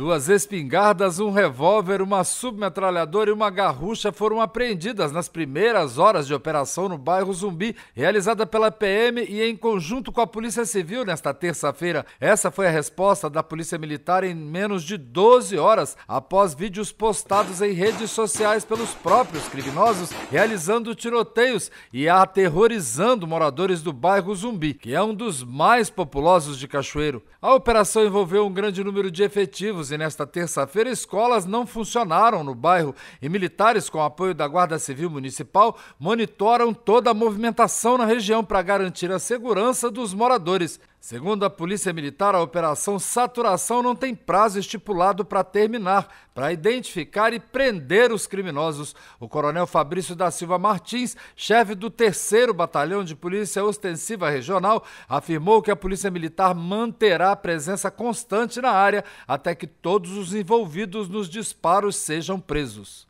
Duas espingardas, um revólver, uma submetralhadora e uma garrucha foram apreendidas nas primeiras horas de operação no bairro Zumbi, realizada pela PM e em conjunto com a Polícia Civil nesta terça-feira. Essa foi a resposta da Polícia Militar em menos de 12 horas, após vídeos postados em redes sociais pelos próprios criminosos realizando tiroteios e aterrorizando moradores do bairro Zumbi, que é um dos mais populosos de Cachoeiro. A operação envolveu um grande número de efetivos e nesta terça-feira, escolas não funcionaram no bairro e militares, com apoio da Guarda Civil Municipal, monitoram toda a movimentação na região para garantir a segurança dos moradores. Segundo a Polícia Militar, a Operação Saturação não tem prazo estipulado para terminar, para identificar e prender os criminosos. O coronel Fabrício da Silva Martins, chefe do 3 Batalhão de Polícia Ostensiva Regional, afirmou que a Polícia Militar manterá a presença constante na área até que todos os envolvidos nos disparos sejam presos.